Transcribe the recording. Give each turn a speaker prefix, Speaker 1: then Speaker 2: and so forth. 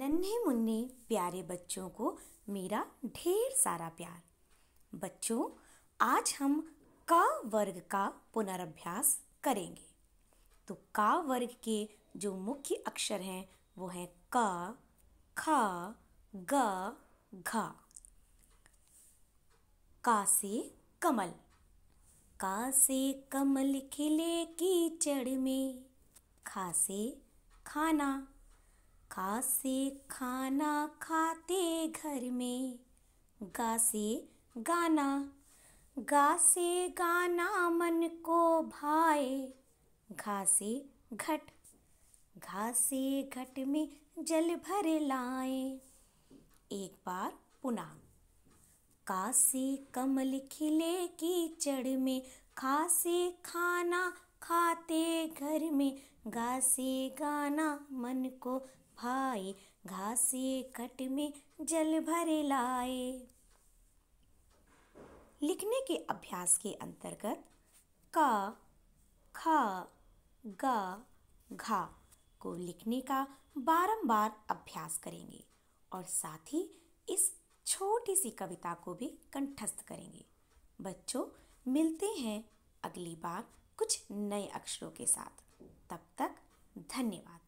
Speaker 1: नन्हे मुन्ने प्यारे बच्चों को मेरा ढेर सारा प्यार बच्चों आज हम क वर्ग का पुनरअभ्यास करेंगे तो क वर्ग के जो मुख्य अक्षर हैं वो हैं क ख ग घ का से कमल का से कमल खिले कीचड़ में खा से खाना खा से खाना खाते घर में गा से गाना गा से गाना मन को भाए घा से घट घा से घट में जल भर लाए एक बार पुनः का से कमल खिले की चढ़ में खा से खाना खाते घर में गा से गाना मन को भाए घासे कट में जल भरे लाए लिखने के अभ्यास के अंतर्गत का खा गा घा को लिखने का बारंबार अभ्यास करेंगे और साथ ही इस छोटी सी कविता को भी कंठस्थ करेंगे बच्चों मिलते हैं अगली बार कुछ नए अक्षरों के साथ तब तक धन्यवाद